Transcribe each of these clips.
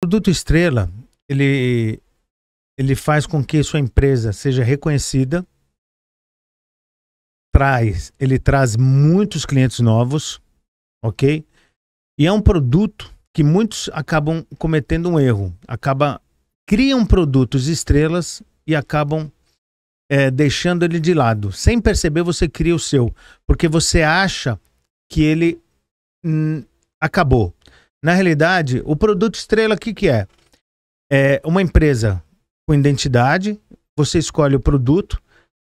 O produto estrela, ele, ele faz com que sua empresa seja reconhecida, traz, ele traz muitos clientes novos, ok? E é um produto que muitos acabam cometendo um erro, acaba criam produtos estrelas e acabam é, deixando ele de lado. Sem perceber, você cria o seu, porque você acha que ele hum, acabou. Na realidade, o produto estrela, o que, que é? É uma empresa com identidade, você escolhe o produto,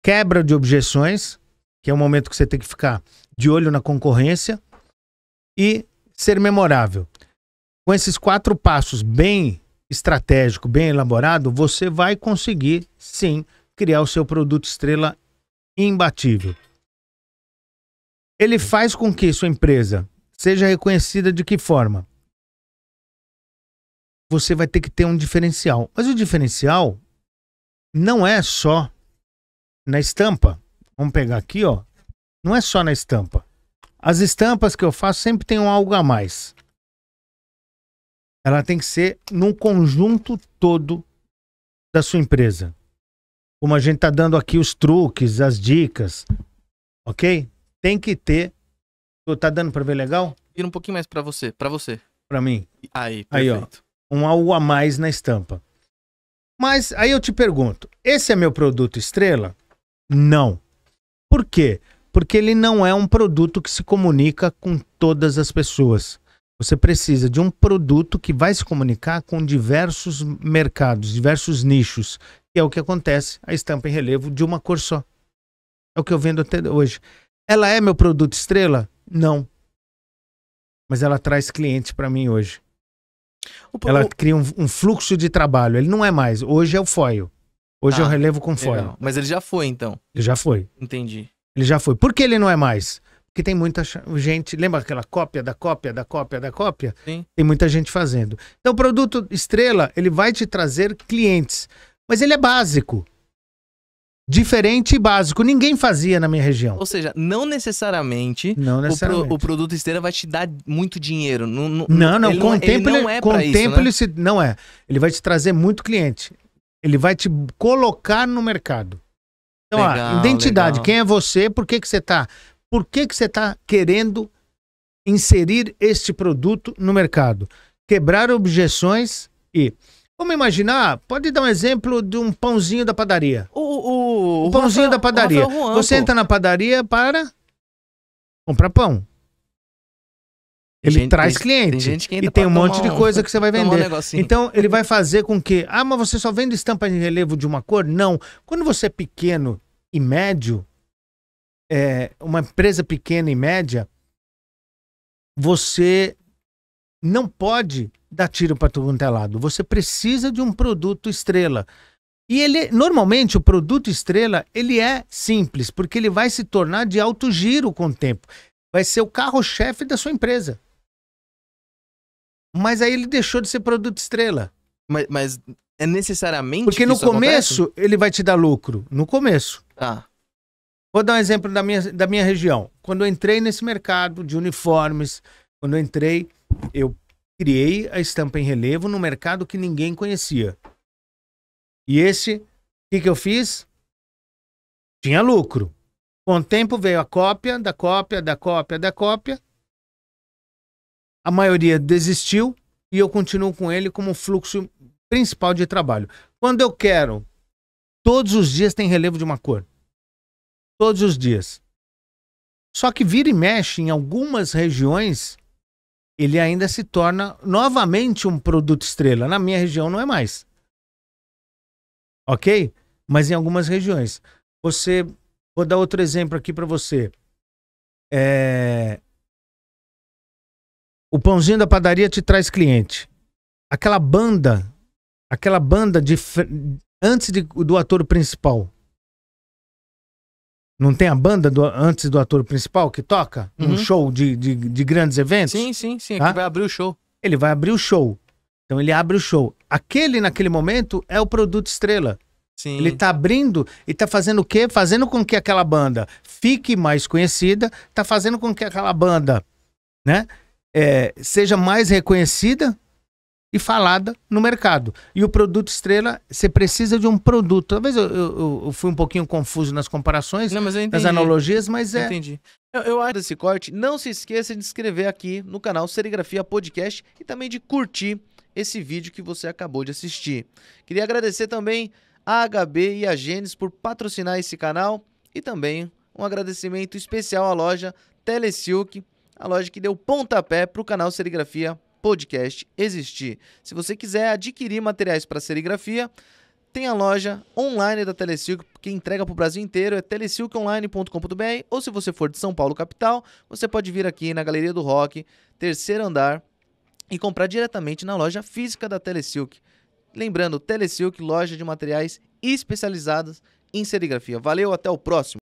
quebra de objeções, que é um momento que você tem que ficar de olho na concorrência, e ser memorável. Com esses quatro passos bem estratégico, bem elaborado, você vai conseguir sim criar o seu produto estrela imbatível. Ele faz com que sua empresa seja reconhecida de que forma? você vai ter que ter um diferencial. Mas o diferencial não é só na estampa. Vamos pegar aqui, ó. Não é só na estampa. As estampas que eu faço sempre tem um algo a mais. Ela tem que ser num conjunto todo da sua empresa. Como a gente tá dando aqui os truques, as dicas, ok? Tem que ter. Tá dando para ver legal? Vira um pouquinho mais para você, para você. Para mim. Aí, perfeito. Aí, ó um algo a mais na estampa. Mas aí eu te pergunto, esse é meu produto estrela? Não. Por quê? Porque ele não é um produto que se comunica com todas as pessoas. Você precisa de um produto que vai se comunicar com diversos mercados, diversos nichos, E é o que acontece a estampa em relevo de uma cor só. É o que eu vendo até hoje. Ela é meu produto estrela? Não. Mas ela traz clientes para mim hoje. Ela cria um, um, fluxo de trabalho. Ele não é mais. Hoje é o foil. Hoje ah, eu relevo com foil. Legal. Mas ele já foi, então. Ele já foi. Entendi. Ele já foi. Por que ele não é mais? Porque tem muita gente. Lembra aquela cópia da cópia da cópia da cópia? Sim. Tem muita gente fazendo. Então, o produto estrela, ele vai te trazer clientes. Mas ele é básico diferente e básico. Ninguém fazia na minha região. Ou seja, não necessariamente, não necessariamente. O, pro, o produto esteira vai te dar muito dinheiro. Não, não, não, não com o tempo ele, não é com tempo é isso, né? ele se, não é. Ele vai te trazer muito cliente. Ele vai te colocar no mercado. Então, legal, ó, identidade, legal. quem é você? Por que que você tá? Por que que você tá querendo inserir este produto no mercado? Quebrar objeções e Vamos imaginar, pode dar um exemplo de um pãozinho da padaria. Ou o, pãozinho Rafael, da padaria. Você entra na padaria para comprar pão. Ele gente, traz tem, cliente. Tem e tem um monte de coisa um, que você vai vender. Um então, ele vai fazer com que. Ah, mas você só vende estampa de relevo de uma cor? Não. Quando você é pequeno e médio, é, uma empresa pequena e média, você não pode dar tiro para todo mundo é lado. Você precisa de um produto estrela. E ele, normalmente, o produto estrela, ele é simples, porque ele vai se tornar de alto giro com o tempo. Vai ser o carro-chefe da sua empresa. Mas aí ele deixou de ser produto estrela. Mas, mas é necessariamente. Porque no começo acontece? ele vai te dar lucro. No começo. Tá. Vou dar um exemplo da minha, da minha região. Quando eu entrei nesse mercado de uniformes, quando eu entrei, eu criei a estampa em relevo no mercado que ninguém conhecia. E esse, o que, que eu fiz? Tinha lucro. Com o tempo veio a cópia, da cópia, da cópia, da cópia. A maioria desistiu e eu continuo com ele como fluxo principal de trabalho. Quando eu quero, todos os dias tem relevo de uma cor. Todos os dias. Só que vira e mexe em algumas regiões, ele ainda se torna novamente um produto estrela. Na minha região não é mais ok? Mas em algumas regiões. Você, vou dar outro exemplo aqui para você. É... O pãozinho da padaria te traz cliente. Aquela banda, aquela banda de antes de, do ator principal. Não tem a banda do, antes do ator principal que toca? Uhum. Um show de, de, de, grandes eventos? Sim, sim, sim. Tá? vai abrir o show. Ele vai abrir o show. Então ele abre o show. Aquele, naquele momento, é o produto estrela. Sim. Ele tá abrindo e tá fazendo o quê? Fazendo com que aquela banda fique mais conhecida, tá fazendo com que aquela banda, né, é, seja mais reconhecida e falada no mercado. E o produto estrela, você precisa de um produto. Talvez eu, eu, eu fui um pouquinho confuso nas comparações, não, nas analogias, mas é. Entendi. Eu, eu acho esse corte. Não se esqueça de inscrever aqui no canal Serigrafia Podcast e também de curtir esse vídeo que você acabou de assistir. Queria agradecer também a HB e a Gênesis por patrocinar esse canal e também um agradecimento especial à loja Telesilk, a loja que deu pontapé para o canal Serigrafia Podcast existir. Se você quiser adquirir materiais para serigrafia, tem a loja online da Telesilk que entrega para o Brasil inteiro, é telesilkonline.com.br ou se você for de São Paulo capital, você pode vir aqui na Galeria do Rock, terceiro andar, e comprar diretamente na loja física da Telesilk. Lembrando, Telesilk, loja de materiais especializados em serigrafia. Valeu, até o próximo!